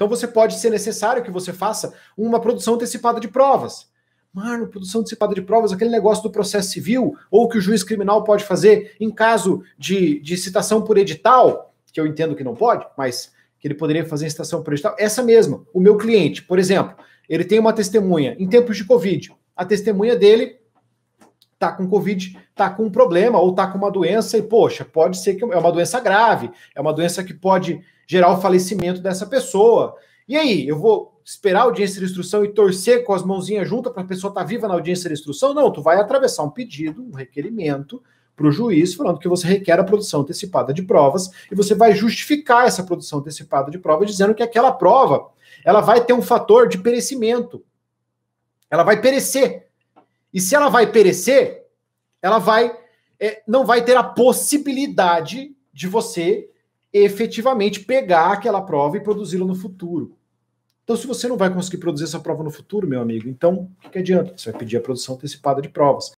Então você pode ser necessário que você faça uma produção antecipada de provas. Mano, produção antecipada de provas, aquele negócio do processo civil, ou que o juiz criminal pode fazer em caso de, de citação por edital, que eu entendo que não pode, mas que ele poderia fazer em citação por edital. Essa mesma, o meu cliente, por exemplo, ele tem uma testemunha em tempos de Covid. A testemunha dele tá com Covid, tá com um problema ou tá com uma doença e, poxa, pode ser que é uma doença grave, é uma doença que pode gerar o falecimento dessa pessoa. E aí, eu vou esperar a audiência de instrução e torcer com as mãozinhas juntas para a pessoa estar tá viva na audiência de instrução? Não, tu vai atravessar um pedido, um requerimento para o juiz falando que você requer a produção antecipada de provas e você vai justificar essa produção antecipada de provas dizendo que aquela prova ela vai ter um fator de perecimento. Ela vai perecer. E se ela vai perecer, ela vai é, não vai ter a possibilidade de você efetivamente pegar aquela prova e produzi-la no futuro. Então, se você não vai conseguir produzir essa prova no futuro, meu amigo, então o que adianta? Você vai pedir a produção antecipada de provas.